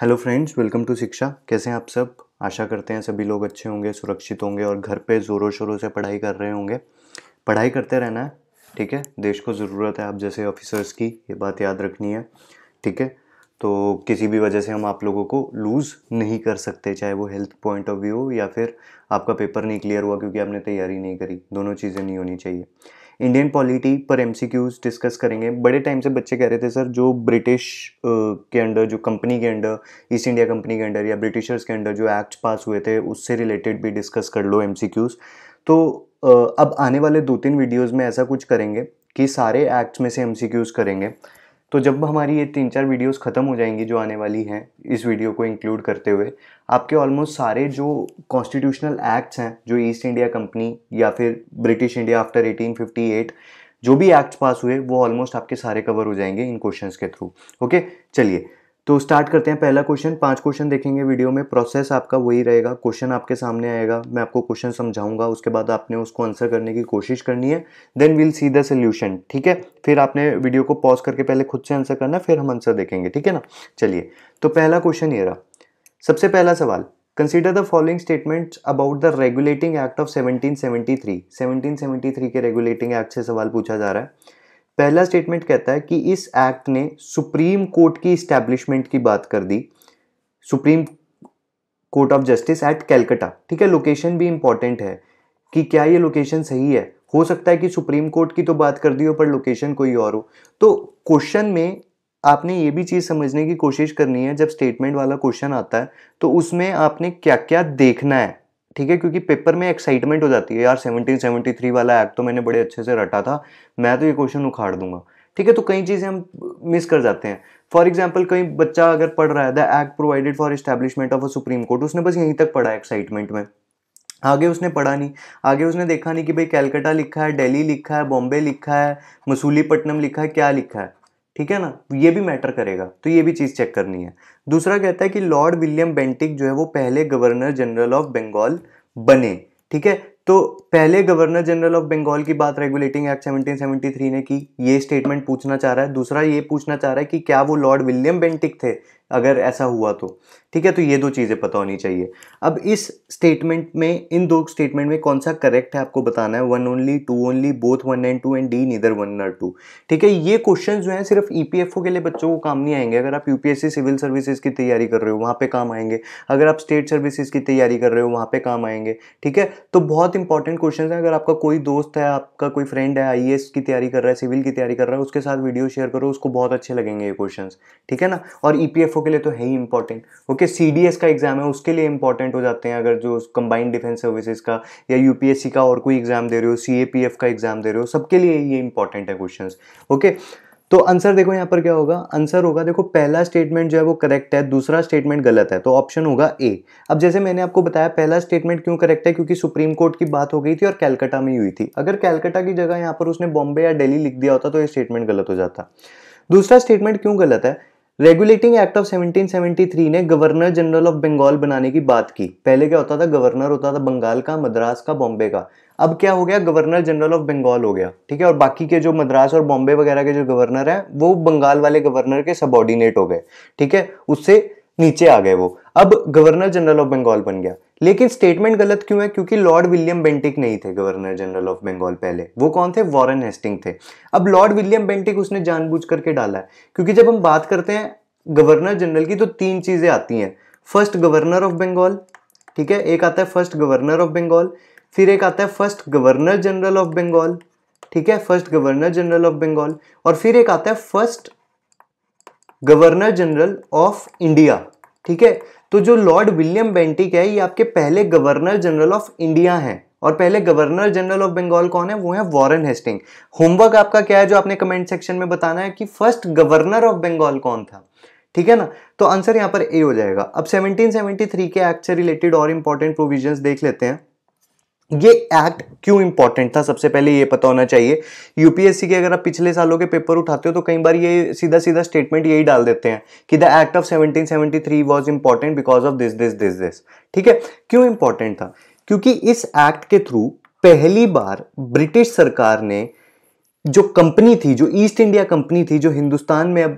hello friends welcome to शिक्षा कैसे हैं आप सब आशा करते हैं सभी लोग अच्छे होंगे सुरक्षित होंगे और घर पे ज़ोरों शोरों से पढ़ाई कर रहे होंगे पढ़ाई करते रहना है ठीक है देश को ज़रूरत है आप जैसे ऑफिसर्स की ये बात याद रखनी है ठीक है तो किसी भी वजह से हम आप लोगों को लूज़ नहीं कर सकते चाहे वो हेल्थ पॉइंट ऑफ व्यू हो या फिर आपका पेपर नहीं क्लियर हुआ क्योंकि आपने तैयारी नहीं करी दोनों चीज़ें नहीं होनी चाहिए इंडियन पॉलिटी पर एम डिस्कस करेंगे बड़े टाइम से बच्चे कह रहे थे सर जो ब्रिटिश के अंडर जो कंपनी के अंडर ईस्ट इंडिया कंपनी के अंडर या ब्रिटिशर्स के अंडर जो एक्ट पास हुए थे उससे रिलेटेड भी डिस्कस कर लो एम तो अब आने वाले दो तीन वीडियोज़ में ऐसा कुछ करेंगे कि सारे एक्ट्स में से एम करेंगे तो जब हमारी ये तीन चार वीडियोस ख़त्म हो जाएंगी जो आने वाली हैं इस वीडियो को इंक्लूड करते हुए आपके ऑलमोस्ट सारे जो कॉन्स्टिट्यूशनल एक्ट्स हैं जो ईस्ट इंडिया कंपनी या फिर ब्रिटिश इंडिया आफ्टर 1858 जो भी एक्ट्स पास हुए वो ऑलमोस्ट आपके सारे कवर हो जाएंगे इन क्वेश्चन के थ्रू ओके चलिए तो स्टार्ट करते हैं पहला क्वेश्चन पांच क्वेश्चन देखेंगे वीडियो में प्रोसेस आपका वही रहेगा क्वेश्चन आपके सामने आएगा मैं आपको क्वेश्चन समझाऊंगा उसके बाद आपने उसको आंसर करने की कोशिश करनी है then will see the solution ठीक है फिर आपने वीडियो को पॉज करके पहले खुद से आंसर करना फिर हम आंसर देखेंगे ठीक है ना चलिए तो पहला क्वेश्चन ये रहा सबसे पहला सवाल consider the following statement about the regulating act of seventeen seventy के रेगुलेटिंग एक्ट से सवाल पूछा जा रहा है पहला स्टेटमेंट कहता है कि इस एक्ट ने सुप्रीम कोर्ट की इस्टेब्लिशमेंट की बात कर दी supreme court of justice at Calcutta ठीक है लोकेशन भी इंपॉर्टेंट है कि क्या ये लोकेशन सही है हो सकता है कि सुप्रीम कोर्ट की तो बात कर दी हो पर लोकेशन कोई और हो तो क्वेश्चन में आपने ये भी चीज़ समझने की कोशिश करनी है जब स्टेटमेंट वाला क्वेश्चन आता है तो उसमें आपने क्या क्या देखना है ठीक है क्योंकि पेपर में एक्साइटमेंट हो जाती है यार 1773 वाला एक्ट तो मैंने बड़े अच्छे से रटा था मैं तो ये क्वेश्चन उखाड़ दूंगा ठीक है तो कई चीज़ें हम मिस कर जाते हैं फॉर एग्जाम्पल कहीं बच्चा अगर पढ़ रहा है the act provided for establishment of a supreme court उसने बस यहीं तक पढ़ा एक्साइटमेंट में आगे उसने पढ़ा नहीं आगे उसने देखा नहीं कि भाई कैलकटा लिखा है दिल्ली लिखा है बॉम्बे लिखा है मसूलीपट्टनम लिखा है क्या लिखा है ठीक है ना ये भी मैटर करेगा तो ये भी चीज़ चेक करनी है दूसरा कहता है कि लॉर्ड विलियम बेंटिक जो है वो पहले गवर्नर जनरल ऑफ बंगाल बने ठीक है तो पहले गवर्नर जनरल ऑफ बंगाल की बात रेगुलेटिंग एक्ट 1773 ने की ये स्टेटमेंट पूछना चाह रहा है दूसरा ये पूछना चाह रहा है कि क्या वो लॉर्ड विलियम बेंटिक थे अगर ऐसा हुआ तो ठीक है तो ये दो चीज़ें पता होनी चाहिए अब इस स्टेटमेंट में इन दो स्टेटमेंट में कौन सा करेक्ट है आपको बताना है one only two only both one and two and D neither one nor two ठीक है ये क्वेश्चन जो है सिर्फ ईपीएफओ e के लिए बच्चों को काम नहीं आएंगे अगर आप यूपीएससी सिविल सर्विसेज की तैयारी कर रहे हो वहाँ पर काम आएंगे अगर आप स्टेट सर्विसेज की तैयारी कर रहे हो वहाँ पर काम आएंगे ठीक है तो बहुत इंपॉर्टेंट क्वेश्चन है अगर आपका कोई दोस्त है आपका कोई फ्रेंड है आई की तैयारी कर रहा है सिविल की तैयारी कर रहा है उसके साथ वीडियो शेयर करो उसको बहुत अच्छे लगेंगे ये क्वेश्चन ठीक है ना और ई e के लिए तो है ही इंपॉर्टेंट ओके आपके सी का एग्ज़ाम है उसके लिए इंपॉर्टेंट हो जाते हैं अगर जो कंबाइंड डिफेंस सर्विसेज का या यूपीएससी का और कोई एग्ज़ाम दे रहे हो सी का एग्ज़ाम दे रहे हो सबके लिए ये इंपॉर्टेंट है क्वेश्चन ओके तो आंसर देखो यहाँ पर क्या होगा आंसर होगा देखो पहला स्टेटमेंट जो है वो करेक्ट है दूसरा स्टेटमेंट गलत है तो ऑप्शन होगा ए अब जैसे मैंने आपको बताया पहला स्टेटमेंट क्यों करेक्ट है क्योंकि सुप्रीम कोर्ट की बात हो गई थी और कैलकटा में हुई थी अगर कैलकटा की जगह यहाँ पर उसने बॉम्बे या डेली लिख दिया होता तो ये स्टेटमेंट गलत हो जाता दूसरा स्टेटमेंट क्यों गलत है रेगुलेटिंग एक्ट ऑफ 1773 ने गवर्नर जनरल ऑफ बंगाल बनाने की बात की पहले क्या होता था गवर्नर होता था बंगाल का मद्रास का बॉम्बे का अब क्या हो गया गवर्नर जनरल ऑफ बंगाल हो गया ठीक है और बाकी के जो मद्रास और बॉम्बे वगैरह के जो गवर्नर हैं वो बंगाल वाले गवर्नर के सबॉर्डिनेट हो गए ठीक है उससे नीचे आ गए वो अब गवर्नर जनरल ऑफ बंगाल बन गया लेकिन स्टेटमेंट गलत क्यों है क्योंकि लॉर्ड विलियम बेंटिक नहीं थे गवर्नर जनरल ऑफ बंगाल पहले वो कौन थे वॉरेन हेस्टिंग थे अब लॉर्ड विलियम बेंटिक उसने जानबूझ करके डाला है क्योंकि जब हम बात करते हैं गवर्नर जनरल की तो तीन चीज़ें आती हैं फर्स्ट गवर्नर ऑफ बंगाल ठीक है एक आता है फर्स्ट गवर्नर ऑफ बंगाल फिर एक आता है first governor general of Bengal ठीक है first governor general of Bengal और फिर एक आता है first governor general of India ठीक है तो जो लॉर्ड विलियम बेंटिक है ये आपके पहले गवर्नर जनरल ऑफ इंडिया हैं और पहले गवर्नर जनरल ऑफ बंगाल कौन है वो है वॉरेन हेस्टिंग होमवर्क आपका क्या है जो आपने कमेंट सेक्शन में बताना है कि फर्स्ट गवर्नर ऑफ बंगाल कौन था ठीक है ना तो आंसर यहां पर ए हो जाएगा अब 1773 के एक्ट से रिलेटेड और इंपॉर्टेंट प्रोविजंस देख लेते हैं ये एक्ट क्यों इंपॉर्टेंट था सबसे पहले ये पता होना चाहिए यूपीएससी के अगर आप पिछले सालों के पेपर उठाते हो तो कई बार ये सीधा सीधा स्टेटमेंट यही डाल देते हैं कि the act of 1773 was important because of this this this this ठीक है क्यों इंपॉर्टेंट था क्योंकि इस एक्ट के थ्रू पहली बार ब्रिटिश सरकार ने जो कंपनी थी जो ईस्ट इंडिया कंपनी थी जो हिंदुस्तान में अब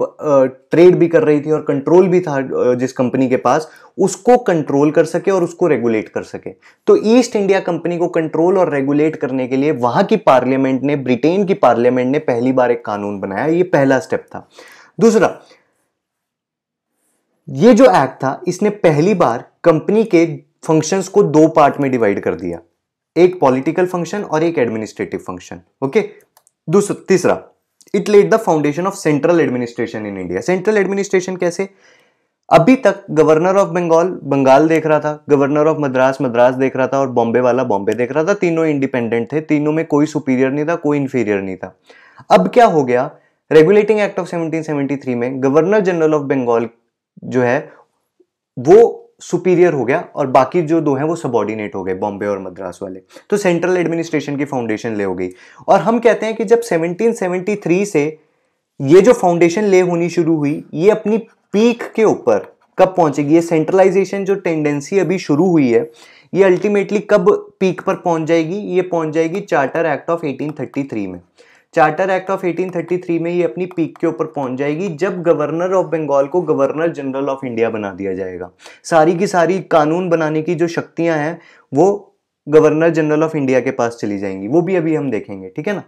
ट्रेड भी कर रही थी और कंट्रोल भी था जिस कंपनी के पास उसको कंट्रोल कर सके और उसको रेगुलेट कर सके तो ईस्ट इंडिया कंपनी को कंट्रोल और रेगुलेट करने के लिए वहां की पार्लियामेंट ने ब्रिटेन की पार्लियामेंट ने पहली बार एक कानून बनाया ये पहला स्टेप था दूसरा ये जो एक्ट था इसने पहली बार कंपनी के फंक्शंस को दो पार्ट में डिवाइड कर दिया एक पॉलिटिकल फंक्शन और एक एडमिनिस्ट्रेटिव फंक्शन ओके दूसरा तीसरा it laid the foundation of central administration in India central administration कैसे अभी तक गवर्नर ऑफ बंगाल बंगाल देख रहा था गवर्नर ऑफ मद्रास मद्रास देख रहा था और बॉम्बे वाला बॉम्बे देख रहा था तीनों इंडिपेंडेंट थे तीनों में कोई सुपीरियर नहीं था कोई इंफीरियर नहीं था अब क्या हो गया रेगुलेटिंग एक्ट ऑफ 1773 में गवर्नर जनरल ऑफ बंगाल जो है वो सुपीरियर हो गया और बाकी जो दो हैं वो सबॉर्डिनेट हो गए बॉम्बे और मद्रास वाले तो सेंट्रल एडमिनिस्ट्रेशन की फाउंडेशन ले हो गई और हम कहते हैं कि जब 1773 से ये जो फाउंडेशन ले होनी शुरू हुई ये अपनी पीक के ऊपर कब पहुंचेगी ये सेंट्रलाइजेशन जो टेंडेंसी अभी शुरू हुई है ये अल्टीमेटली कब पीक पर पहुंच जाएगी ये पहुंच जाएगी चार्टर एक्ट ऑफ 1833 में चार्टर एक्ट ऑफ 1833 में ही अपनी पीक के ऊपर पहुंच जाएगी जब गवर्नर ऑफ बंगाल को गवर्नर जनरल ऑफ इंडिया बना दिया जाएगा सारी की सारी कानून बनाने की जो शक्तियां हैं वो गवर्नर जनरल ऑफ इंडिया के पास चली जाएंगी वो भी अभी हम देखेंगे ठीक है ना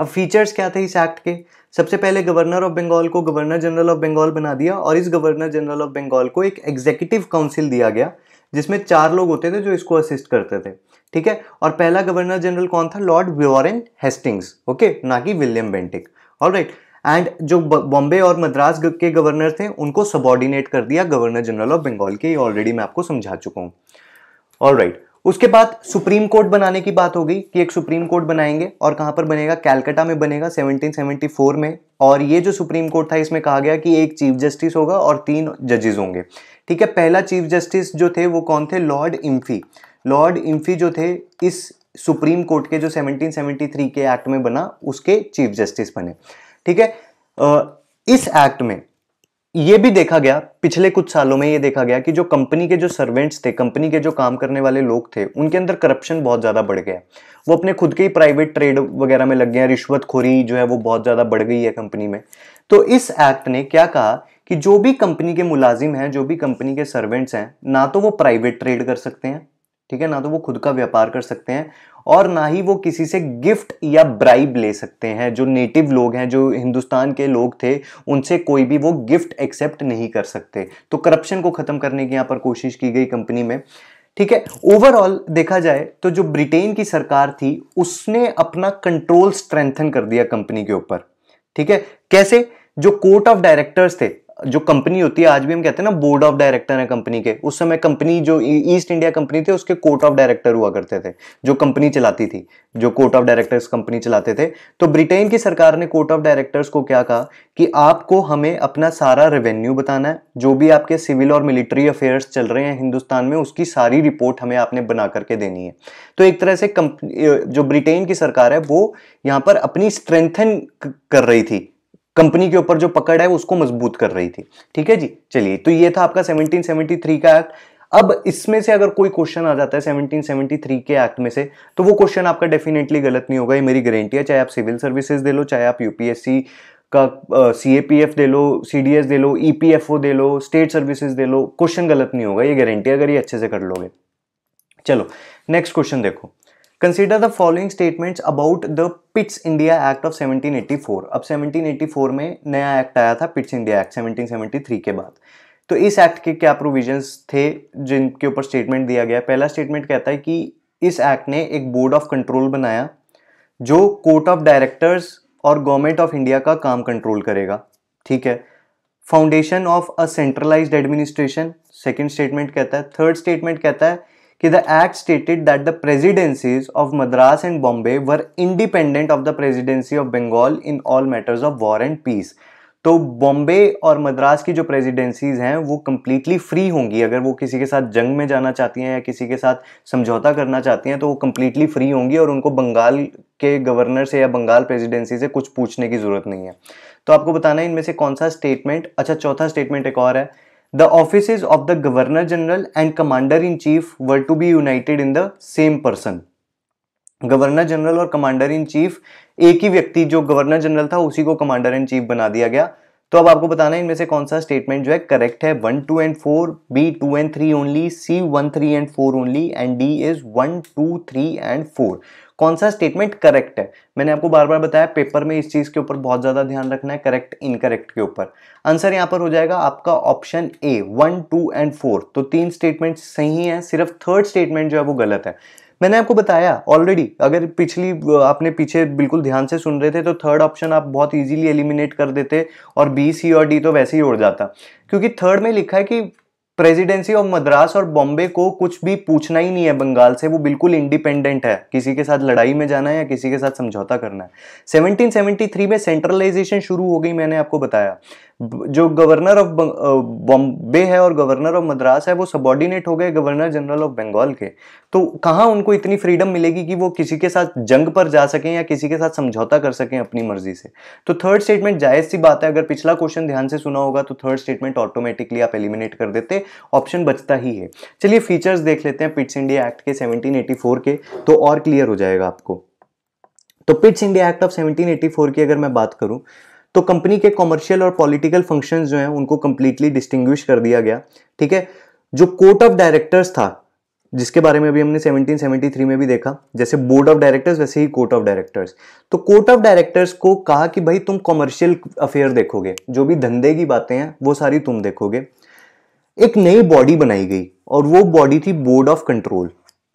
अब फीचर्स क्या थे इस एक्ट के सबसे पहले गवर्नर ऑफ बंगाल को गवर्नर जनरल ऑफ बंगाल बना दिया और इस गवर्नर जनरल ऑफ बंगाल को एक एग्जीक्यूटिव काउंसिल दिया गया जिसमें चार लोग होते थे जो इसको असिस्ट करते थे ठीक है और पहला गवर्नर जनरल कौन था लॉर्ड वॉरेन हेस्टिंग्स ओके ना कि विलियम बेंटिक और राइट एंड जो बॉम्बे और मद्रास के गवर्नर थे उनको सबॉर्डिनेट कर दिया गवर्नर जनरल ऑफ बंगाल के ऑलरेडी मैं आपको समझा चुका हूँ और राइट उसके बाद सुप्रीम कोर्ट बनाने की बात हो गई कि एक सुप्रीम कोर्ट बनाएंगे और कहाँ पर बनेगा कैलकाटा में बनेगा 1774 में और ये जो सुप्रीम कोर्ट था इसमें कहा गया कि एक चीफ जस्टिस होगा और तीन जजेस होंगे ठीक है पहला चीफ जस्टिस जो थे वो कौन थे लॉर्ड इम्फी लॉर्ड इम्फी जो थे इस सुप्रीम कोर्ट के जो 1773 के एक्ट में बना उसके चीफ जस्टिस बने ठीक है इस एक्ट में यह भी देखा गया पिछले कुछ सालों में ये देखा गया कि जो कंपनी के जो सर्वेंट्स थे कंपनी के जो काम करने वाले लोग थे उनके अंदर करप्शन बहुत ज़्यादा बढ़ गया वो अपने खुद के ही प्राइवेट ट्रेड वगैरह में लग गए रिश्वतखोरी जो है वो बहुत ज़्यादा बढ़ गई है कंपनी में तो इस एक्ट ने क्या कहा कि जो भी कंपनी के मुलाजिम हैं जो भी कंपनी के सर्वेंट्स हैं ना तो वो प्राइवेट ट्रेड कर सकते हैं ठीक है ना तो वो खुद का व्यापार कर सकते हैं और ना ही वो किसी से गिफ्ट या ब्राइब ले सकते हैं जो नेटिव लोग हैं जो हिंदुस्तान के लोग थे उनसे कोई भी वो गिफ्ट एक्सेप्ट नहीं कर सकते तो करप्शन को ख़त्म करने की यहाँ पर कोशिश की गई कंपनी में ठीक है ओवरऑल देखा जाए तो जो ब्रिटेन की सरकार थी उसने अपना कंट्रोल स्ट्रेंथन कर दिया कंपनी के ऊपर ठीक है कैसे जो कोर्ट ऑफ डायरेक्टर्स थे जो कंपनी होती है आज भी हम कहते हैं ना बोर्ड ऑफ डायरेक्टर है कंपनी के उस समय कंपनी जो ईस्ट इंडिया कंपनी थे उसके कोर्ट ऑफ डायरेक्टर हुआ करते थे जो कंपनी चलाती थी जो कोर्ट ऑफ डायरेक्टर्स कंपनी चलाते थे तो ब्रिटेन की सरकार ने कोर्ट ऑफ डायरेक्टर्स को क्या कहा कि आपको हमें अपना सारा रेवेन्यू बताना है जो भी आपके सिविल और मिलिट्री अफेयर्स चल रहे हैं हिंदुस्तान में उसकी सारी रिपोर्ट हमें आपने बना करके देनी है तो एक तरह से जो ब्रिटेन की सरकार है वो यहाँ पर अपनी स्ट्रेंथन कर रही थी कंपनी के ऊपर जो पकड़ है उसको मजबूत कर रही थी ठीक है जी चलिए तो ये था आपका 1773 का एक्ट अब इसमें से अगर कोई क्वेश्चन आ जाता है 1773 के एक्ट में से तो वो क्वेश्चन आपका डेफिनेटली गलत नहीं होगा ये मेरी गारंटी है चाहे आप सिविल सर्विसेज दे लो चाहे आप यूपीएससी का सी ए पी एफ दे लो सी डी एस दे लो ई पी एफ ओ दे लो स्टेट सर्विसेज दे लो क्वेश्चन गलत नहीं होगा ये गारंटी अगर ये अच्छे से कर लोगे चलो नेक्स्ट क्वेश्चन देखो consider the following statements about the Pitt's India Act of 1784 अब 1784 में नया एक्ट आया था पिट्स इंडिया एक्ट 1773 के बाद तो इस एक्ट के क्या प्रोविजंस थे जिनके ऊपर स्टेटमेंट दिया गया पहला स्टेटमेंट कहता है कि इस एक्ट ने एक बोर्ड ऑफ कंट्रोल बनाया जो कोर्ट ऑफ डायरेक्टर्स और गवर्नमेंट ऑफ इंडिया का काम कंट्रोल करेगा ठीक है foundation of a centralised administration second statement कहता है थर्ड स्टेटमेंट कहता है कि the act stated that the presidencies of Madras and Bombay were independent of the presidency of Bengal in all matters of war and peace तो बॉम्बे और मद्रास की जो प्रेजिडेंसीज हैं वो कम्प्लीटली फ्री होंगी अगर वो किसी के साथ जंग में जाना चाहती हैं या किसी के साथ समझौता करना चाहती हैं तो वो कम्प्लीटली फ्री होंगी और उनको बंगाल के गवर्नर से या बंगाल प्रेजिडेंसी से कुछ पूछने की ज़रूरत नहीं है तो आपको बताना है इनमें से कौन सा स्टेटमेंट अच्छा चौथा स्टेटमेंट एक और है the office of the governor general and commander in chief were to be united in the same person governor general और कमांडर इन चीफ एक ही व्यक्ति जो गवर्नर जनरल था उसी को कमांडर इन चीफ बना दिया गया तो अब आपको बताना है इनमें से कौन सा स्टेटमेंट जो है करेक्ट है one two and four B two and three only C one three and four only and D is one two three and four कौन सा स्टेटमेंट करेक्ट है मैंने आपको बार बार बताया पेपर में इस चीज़ के ऊपर बहुत ज़्यादा ध्यान रखना है करेक्ट इनकरेक्ट के ऊपर आंसर यहां पर हो जाएगा आपका option A one two and four तो तीन स्टेटमेंट सही है सिर्फ थर्ड स्टेटमेंट जो है वो गलत है मैंने आपको बताया ऑलरेडी अगर पिछली आपने पीछे बिल्कुल ध्यान से सुन रहे थे तो थर्ड ऑप्शन आप बहुत इजीली एलिमिनेट कर देते और बी सी और डी तो वैसे ही उड़ जाता क्योंकि थर्ड में लिखा है कि प्रेसिडेंसी ऑफ मद्रास और बॉम्बे को कुछ भी पूछना ही नहीं है बंगाल से वो बिल्कुल इंडिपेंडेंट है किसी के साथ लड़ाई में जाना है या किसी के साथ समझौता करना है 1773 में सेंट्रलाइजेशन शुरू हो गई मैंने आपको बताया जो गवर्नर ऑफ बॉम्बे है और गवर्नर ऑफ मद्रास है वो सबॉर्डिनेट हो गए गवर्नर जनरल ऑफ बंगाल के तो कहाँ उनको इतनी फ्रीडम मिलेगी कि वो किसी के साथ जंग पर जा सकें या किसी के साथ समझौता कर सकें अपनी मर्जी से तो थर्ड स्टेटमेंट जायज़ सी बात है अगर पिछला क्वेश्चन ध्यान से सुना होगा तो थर्ड स्टेटमेंट ऑटोमेटिकली आप एलिमिनेट कर देते ऑप्शन बचता ही है चलिए फीचर्स देख लेते हैं पिट्स इंडिया एक्ट के सेवनटीन के तो और क्लियर हो जाएगा आपको तो पिट्स इंडिया एक्ट ऑफ 1784 की अगर मैं बात करूं तो कंपनी के कॉमर्शियल और पॉलिटिकल फंक्शन जो हैं उनको कंप्लीटली डिस्टिंग्विश कर दिया गया ठीक है जो कोर्ट ऑफ डायरेक्टर्स था जिसके बारे में अभी हमने 1773 में भी देखा जैसे बोर्ड ऑफ डायरेक्टर्स वैसे ही कोर्ट ऑफ डायरेक्टर्स तो कोर्ट ऑफ डायरेक्टर्स को कहा कि भाई तुम कॉमर्शियल अफेयर देखोगे जो भी धंधे की बातें हैं वो सारी तुम देखोगे एक नई बॉडी बनाई गई और वो बॉडी थी बोर्ड ऑफ कंट्रोल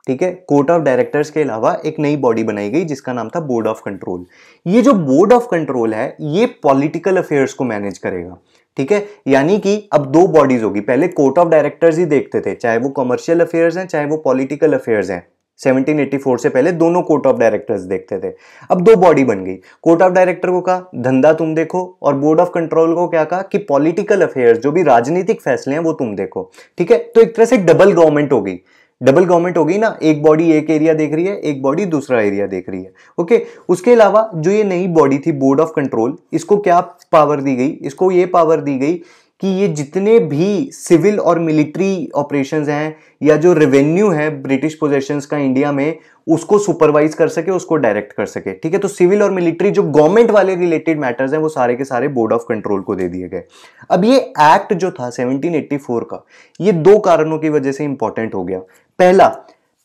ठीक है कोर्ट ऑफ डायरेक्टर्स के अलावा एक नई बॉडी बनाई गई जिसका नाम था बोर्ड ऑफ कंट्रोल ये जो बोर्ड ऑफ कंट्रोल है ये पॉलिटिकल अफेयर्स को मैनेज करेगा ठीक है यानी कि अब दो बॉडीज होगी पहले कोर्ट ऑफ डायरेक्टर्स ही देखते थे चाहे वो कमर्शियल अफेयर्स हैं चाहे वो पॉलिटिकल अफेयर्स हैं 1784 से पहले दोनों कोर्ट ऑफ डायरेक्टर्स देखते थे अब दो बॉडी बन गई कोर्ट ऑफ डायरेक्टर को कहा धंधा तुम देखो और बोर्ड ऑफ कंट्रोल को क्या कहा कि पॉलिटिकल अफेयर्स जो भी राजनीतिक फैसले हैं वो तुम देखो ठीक है तो एक तरह से डबल गवर्नमेंट हो गई डबल गवर्नमेंट हो गई ना एक बॉडी एक एरिया देख रही है एक बॉडी दूसरा एरिया देख रही है ओके उसके अलावा जो ये नई बॉडी थी बोर्ड ऑफ कंट्रोल इसको क्या पावर दी गई इसको ये पावर दी गई कि ये जितने भी सिविल और मिलिट्री ऑपरेशंस हैं या जो रेवेन्यू है ब्रिटिश पोजेशंस का इंडिया में उसको सुपरवाइज कर सके उसको डायरेक्ट कर सके ठीक है तो सिविल और मिलिट्री जो गवर्नमेंट वाले रिलेटेड मैटर्स हैं वो सारे के सारे बोर्ड ऑफ कंट्रोल को दे दिए गए अब ये एक्ट जो था 1784 का ये दो कारणों की वजह से इंपॉर्टेंट हो गया पहला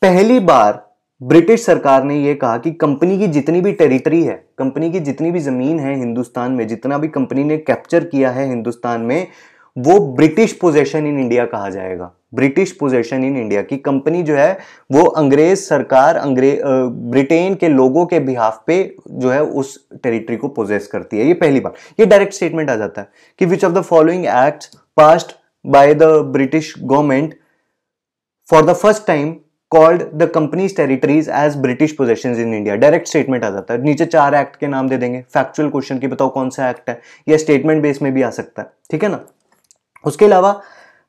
पहली बार ब्रिटिश सरकार ने यह कहा कि कंपनी की जितनी भी टेरिटरी है कंपनी की जितनी भी जमीन है हिंदुस्तान में जितना भी कंपनी ने कैप्चर किया है हिंदुस्तान में वो ब्रिटिश पोजेशन इन इंडिया कहा जाएगा ब्रिटिश पोजेशन इन इंडिया की कंपनी जो है वो अंग्रेज सरकार अंग्रेज ब्रिटेन के लोगों के बिहाफ पे जो है उस टेरिटरी को पोजेस करती है ये पहली बार ये डायरेक्ट स्टेटमेंट आ जाता है कि which of the following act passed by the British government for the first time called the company's territories as British possession in India direct statement आ जाता है नीचे चार एक्ट के नाम दे देंगे फैक्चुअल क्वेश्चन की बताओ कौन सा एक्ट है या स्टेटमेंट बेस में भी आ सकता है ठीक है ना उसके अलावा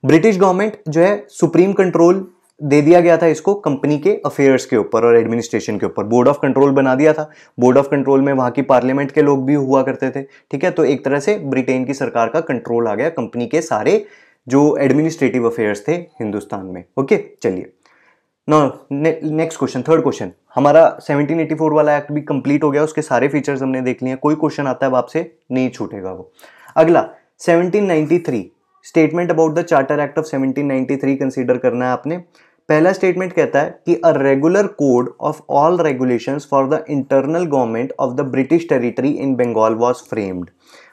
ब्रिटिश गवर्नमेंट जो है सुप्रीम कंट्रोल दे दिया गया था इसको कंपनी के अफेयर्स के ऊपर और एडमिनिस्ट्रेशन के ऊपर बोर्ड ऑफ कंट्रोल बना दिया था बोर्ड ऑफ कंट्रोल में वहां की पार्लियामेंट के लोग भी हुआ करते थे ठीक है तो एक तरह से ब्रिटेन की सरकार का कंट्रोल आ गया कंपनी के सारे जो एडमिनिस्ट्रेटिव अफेयर्स थे हिंदुस्तान में ओके चलिए no next question third question हमारा 1784 वाला एक्ट भी कंप्लीट हो गया उसके सारे फीचर्स हमने देख लिए कोई क्वेश्चन आता है आपसे नहीं छूटेगा वो अगला 1793 statement about the charter act of 1793 consider करना है आपने पहला स्टेटमेंट कहता है कि a regular code of all regulations for the internal government of the British territory in Bengal was framed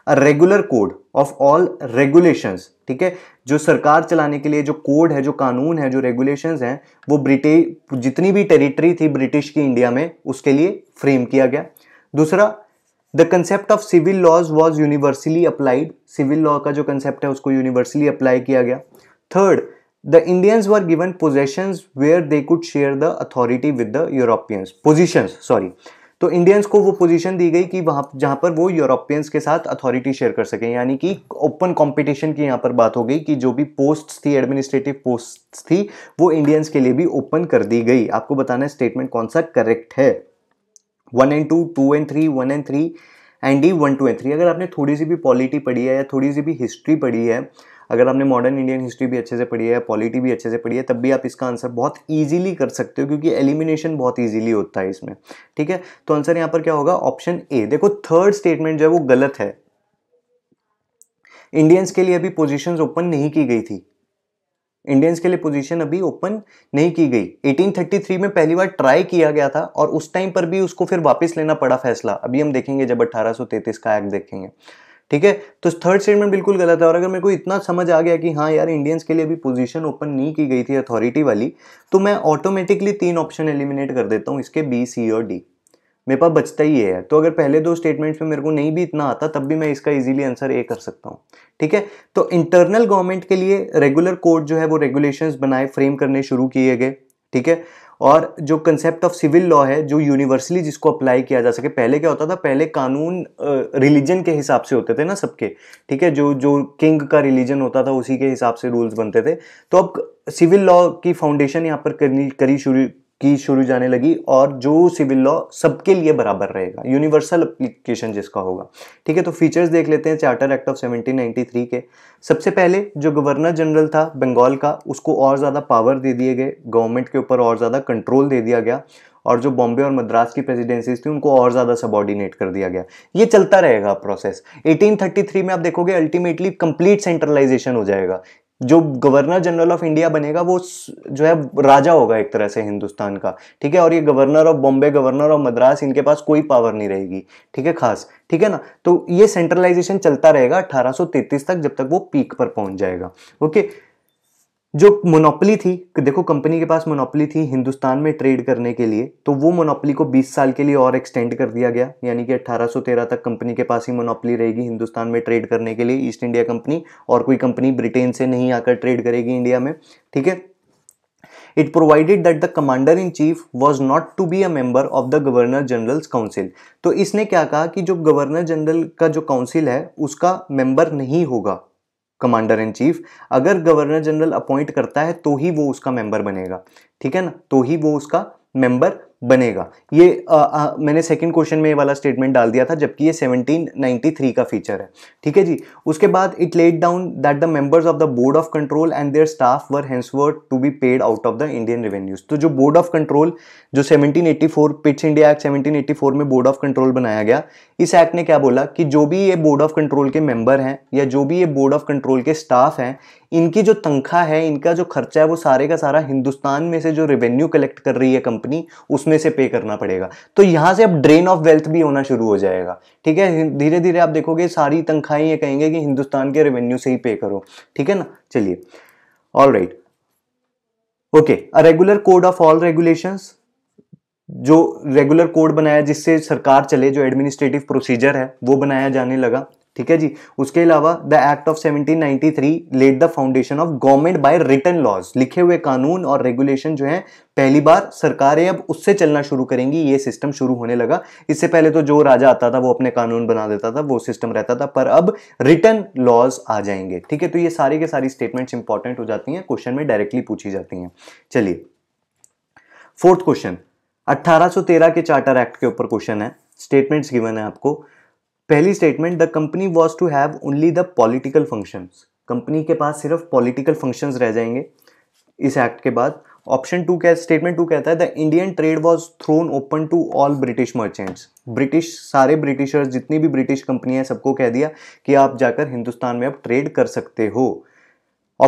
regular code of all regulations ठीक है जो सरकार चलाने के लिए जो कोड है जो कानून है जो रेगुलेशंस हैं वो ब्रिटिश जितनी भी टेरिटरी थी ब्रिटिश की इंडिया में उसके लिए फ्रेम किया गया दूसरा the concept of civil laws was universally applied civil law का जो कंसेप्ट है उसको यूनिवर्सली अप्लाई किया गया third the Indians were given position where they could share the authority with the Europeans positions sorry तो इंडियंस को वो position दी गई कि वहाँ जहाँ पर वो यूरोपियंस के साथ अथॉरिटी शेयर कर सकें यानी कि ओपन कंपटीशन की यहाँ पर बात हो गई कि जो भी पोस्ट्स थी एडमिनिस्ट्रेटिव पोस्ट्स थी वो इंडियंस के लिए भी ओपन कर दी गई आपको बताना है स्टेटमेंट कौन सा करेक्ट है one and two two and three one and three and D one two and three अगर आपने थोड़ी सी भी पॉलिटी पढ़ी है या थोड़ी सी भी हिस्ट्री पढ़ी है अगर आपने मॉडर्न इंडियन हिस्ट्री भी अच्छे से पढ़ी है पॉलिटी भी अच्छे से पढ़ी है तब भी आप इसका आंसर बहुत ईजिली कर सकते हो क्योंकि एलिमिनेशन बहुत ईजिली होता है इसमें ठीक है तो आंसर यहाँ पर क्या होगा ऑप्शन ए देखो थर्ड स्टेटमेंट जो है वो गलत है इंडियंस के लिए अभी पोजिशन ओपन नहीं की गई थी इंडियंस के लिए पोजीशन अभी ओपन नहीं की गई 1833 में पहली बार ट्राई किया गया था और उस टाइम पर भी उसको फिर वापस लेना पड़ा फैसला अभी हम देखेंगे जब 1833 का एक्ट देखेंगे ठीक है तो थर्ड स्टेटमेंट बिल्कुल गलत है और अगर मेरे को इतना समझ आ गया कि हाँ यार इंडियंस के लिए अभी पोजीशन ओपन नहीं की गई थी अथॉरिटी वाली तो मैं ऑटोमेटिकली तीन ऑप्शन एलिमिनेट कर देता हूँ इसके बी सी और डी मेरे पास बचता ही है तो अगर पहले दो स्टेटमेंट्स में मेरे को नहीं भी इतना आता तब भी मैं इसका इजीली आंसर ए कर सकता हूँ ठीक है तो इंटरनल गवर्नमेंट के लिए रेगुलर कोर्ट जो है वो रेगुलेशंस बनाए फ्रेम करने शुरू किए गए ठीक है और जो कंसेप्ट ऑफ सिविल लॉ है जो यूनिवर्सली जिसको अप्लाई किया जा सके पहले क्या होता था पहले कानून रिलीजन के हिसाब से होते थे ना सबके ठीक है जो जो किंग का रिलीजन होता था उसी के हिसाब से रूल्स बनते थे तो अब सिविल लॉ की फाउंडेशन यहाँ पर करनी करी शुरू की शुरू जाने लगी और जो सिविल लॉ सबके लिए बराबर रहेगा यूनिवर्सल अप्लीकेशन जिसका होगा ठीक है तो फीचर्स देख लेते हैं चार्टर एक्ट ऑफ 1793 के सबसे पहले जो गवर्नर जनरल था बंगाल का उसको और ज़्यादा पावर दे दिए गए गवर्नमेंट के ऊपर और ज़्यादा कंट्रोल दे दिया गया और जो बॉम्बे और मद्रास की प्रेसिडेंसीज थी उनको और ज़्यादा सबॉर्डिनेट कर दिया गया ये चलता रहेगा प्रोसेस 1833 में आप देखोगे अल्टीमेटली कंप्लीट सेंट्रलाइजेशन हो जाएगा जो गवर्नर जनरल ऑफ इंडिया बनेगा वो जो है राजा होगा एक तरह से हिंदुस्तान का ठीक है और ये governor of Bombay governor of Madras इनके पास कोई पावर नहीं रहेगी ठीक है खास ठीक है ना तो ये सेंट्रलाइजेशन चलता रहेगा 1833 तक जब तक वो पीक पर पहुंच जाएगा ओके जो मोनोपली थी देखो कंपनी के पास मोनोपली थी हिंदुस्तान में ट्रेड करने के लिए तो वो मोनोपली को 20 साल के लिए और एक्सटेंड कर दिया गया यानी कि 1813 तक कंपनी के पास ही मोनोपली रहेगी हिंदुस्तान में ट्रेड करने के लिए ईस्ट इंडिया कंपनी और कोई कंपनी ब्रिटेन से नहीं आकर ट्रेड करेगी इंडिया में ठीक है it provided that the commander in chief was not to be a member of the governor general's council तो इसने क्या कहा कि जो गवर्नर जनरल का जो काउंसिल है उसका मेंबर नहीं होगा कमांडर इन चीफ अगर गवर्नर जनरल अपॉइंट करता है तो ही वो उसका मेंबर बनेगा ठीक है ना तो ही वो उसका मेंबर बनेगा ये आ, आ, मैंने सेकंड क्वेश्चन में ये वाला स्टेटमेंट डाल दिया था जबकि ये 1793 का फीचर है ठीक है जी उसके बाद it laid down that the members of the board of control and their staff were henceforward to be paid out of the Indian revenues तो जो बोर्ड ऑफ कंट्रोल जो 1784 पिट्स इंडिया एक्ट सेवनटीन में board of control बनाया गया इस act ने क्या बोला कि जो भी ये बोर्ड ऑफ कंट्रोल के मेंबर हैं या जो भी ये बोर्ड ऑफ कंट्रोल के स्टाफ हैं इनकी जो तनख्वाह है इनका जो खर्चा है वो सारे का सारा हिंदुस्तान में से जो रेवेन्यू कलेक्ट कर रही है कंपनी उसमें उसमें से पे करना पड़ेगा तो यहाँ से अब ड्रेन ऑफ वेल्थ भी होना शुरू हो जाएगा ठीक है धीरे धीरे आप देखोगे सारी तनख्वाही ये कहेंगे कि हिंदुस्तान के रेवेन्यू से ही पे करो ठीक है ना चलिए all right okay regular code of all regulation जो रेगुलर कोड बनाया जिससे सरकार चले जो एडमिनिस्ट्रेटिव प्रोसीजर है वो बनाया जाने लगा ठीक है जी उसके अलावा the act of 1793 laid the foundation of government by written laws लिखे हुए कानून और रेगुलेशन जो है पहली बार सरकारें अब उससे चलना शुरू करेंगी ये सिस्टम शुरू होने लगा इससे पहले तो जो राजा आता था वो अपने कानून बना देता था वो सिस्टम रहता था पर अब रिटर्न लॉज आ जाएंगे ठीक है तो ये सारी के सारी स्टेटमेंट्स इंपॉर्टेंट हो जाती हैं क्वेश्चन में डायरेक्टली पूछी जाती हैं चलिए फोर्थ क्वेश्चन अट्ठारह के चार्टर एक्ट के ऊपर क्वेश्चन है स्टेटमेंट्स गिवन है आपको पहली statement the company was to have only the political functions company के पास सिर्फ पॉलिटिकल फंक्शंस रह जाएंगे इस एक्ट के बाद ऑप्शन टू क्या स्टेटमेंट टू कहता है the Indian trade was thrown open to all British merchants British सारे ब्रिटिशर्स जितनी भी ब्रिटिश कंपनियां सबको कह दिया कि आप जाकर हिंदुस्तान में अब ट्रेड कर सकते हो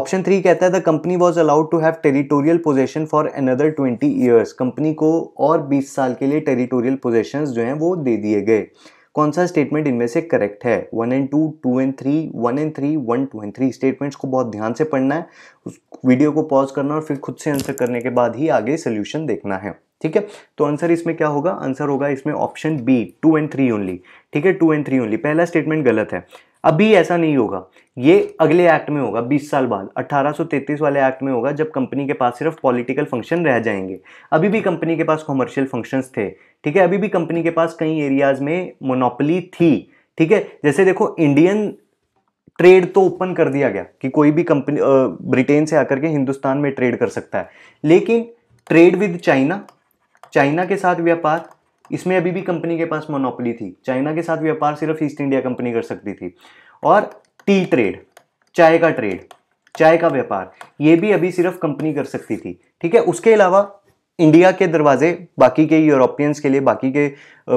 ऑप्शन थ्री कहता है the company was allowed to have territorial possession for another twenty years company को और बीस साल के लिए टेरिटोरियल पोजेशन जो हैं वो दे दिए गए कौन सा स्टेटमेंट इनमें से करेक्ट है one and two two and three one and three one two and three statements को बहुत ध्यान से पढ़ना है उस वीडियो को पॉज करना और फिर खुद से आंसर करने के बाद ही आगे सोल्यूशन देखना है ठीक है तो आंसर इसमें क्या होगा आंसर होगा इसमें option B two and three only ठीक है टू एंड थ्री ओनली पहला स्टेटमेंट गलत है अभी ऐसा नहीं होगा ये अगले एक्ट में होगा 20 साल बाद 1833 वाले एक्ट में होगा जब कंपनी के पास सिर्फ पॉलिटिकल फंक्शन रह जाएंगे अभी भी कंपनी के पास कॉमर्शियल फंक्शंस थे ठीक है अभी भी कंपनी के पास कई एरियाज में मोनोपली थी ठीक है जैसे देखो इंडियन ट्रेड तो ओपन कर दिया गया कि कोई भी कंपनी ब्रिटेन से आकर के हिंदुस्तान में ट्रेड कर सकता है लेकिन ट्रेड विद चाइना चाइना के साथ व्यापार इसमें अभी भी कंपनी के पास मोनोपली थी चाइना के साथ व्यापार सिर्फ ईस्ट इंडिया कंपनी कर सकती थी और टी ट्रेड चाय का ट्रेड चाय का व्यापार ये भी अभी सिर्फ कंपनी कर सकती थी ठीक है उसके अलावा इंडिया के दरवाजे बाकी के यूरोपियंस के लिए बाकी के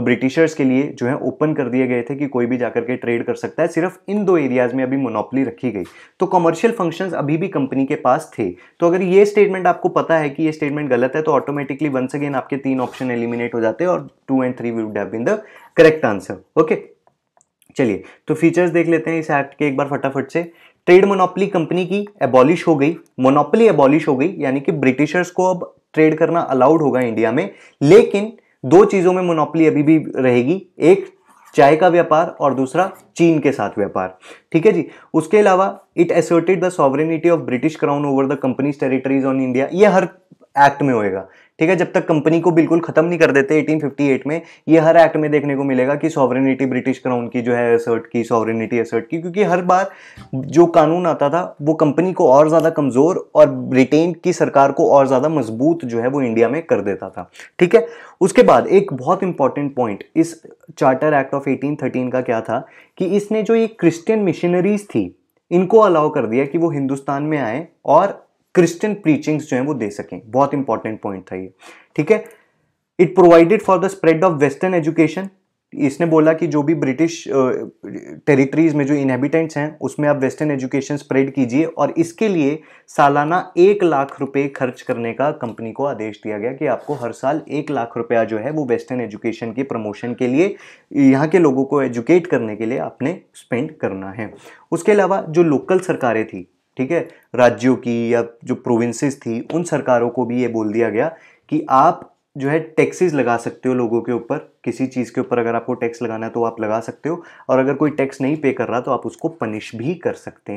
ब्रिटिशर्स के लिए जो है ओपन कर दिए गए थे कि कोई भी जाकर के ट्रेड कर सकता है सिर्फ इन दो एरियाज़ में अभी मोनोपली रखी गई तो कमर्शियल फंक्शंस अभी भी कंपनी के पास थे तो अगर ये स्टेटमेंट आपको पता है कि ये स्टेटमेंट गलत है तो ऑटोमेटिकली वंस अगेन आपके तीन ऑप्शन एलिमिनेट हो जाते हैं और two and three would have been the correct answer okay चलिए तो फीचर्स देख लेते हैं इस एक्ट के एक बार फटाफट से ट्रेड मोनोपली कंपनी की एबॉलिश हो गई मोनोपली एबॉलिश हो गई यानी कि ब्रिटिशर्स को अब ट्रेड करना अलाउड होगा इंडिया में लेकिन दो चीज़ों में मोनोपली अभी भी रहेगी एक चाय का व्यापार और दूसरा चीन के साथ व्यापार ठीक है जी उसके अलावा it asserted the sovereignty of British crown over the company's territories on India ये हर एक्ट में होएगा ठीक है जब तक कंपनी को बिल्कुल खत्म नहीं कर देते 1858 में ये हर एक्ट में देखने को मिलेगा कि सॉवरेनिटी ब्रिटिश क्राउन की जो है असर्ट की सॉवरेनिटी असर्ट की क्योंकि हर बार जो कानून आता था वो कंपनी को और ज़्यादा कमज़ोर और ब्रिटेन की सरकार को और ज़्यादा मजबूत जो है वो इंडिया में कर देता था ठीक है उसके बाद एक बहुत इंपॉर्टेंट पॉइंट इस चार्टर एक्ट ऑफ एटीन का क्या था कि इसने जो ये क्रिश्चियन मिशनरीज थी इनको अलाउ कर दिया कि वो हिंदुस्तान में आए और क्रिश्चियन प्रीचिंग्स जो हैं वो दे सकें बहुत इंपॉर्टेंट पॉइंट था ये ठीक है it provided for the spread of western education इसने बोला कि जो भी ब्रिटिश टेरिटरीज में जो इनहेबिटेंट्स हैं उसमें आप वेस्टर्न एजुकेशन स्प्रेड कीजिए और इसके लिए सालाना एक लाख रुपए खर्च करने का कंपनी को आदेश दिया गया कि आपको हर साल एक लाख रुपया जो है वो वेस्टर्न एजुकेशन के प्रमोशन के लिए यहाँ के लोगों को एजुकेट करने के लिए आपने स्पेंड करना है उसके अलावा जो लोकल सरकारें थी ठीक है राज्यों की या जो प्रोविंसेस थी उन सरकारों को भी ये बोल दिया गया कि आप जो है टैक्सेस लगा सकते हो लोगों के ऊपर किसी चीज़ के ऊपर अगर आपको टैक्स लगाना है तो आप लगा सकते हो और अगर कोई टैक्स नहीं पे कर रहा तो आप उसको पनिश भी कर सकते हैं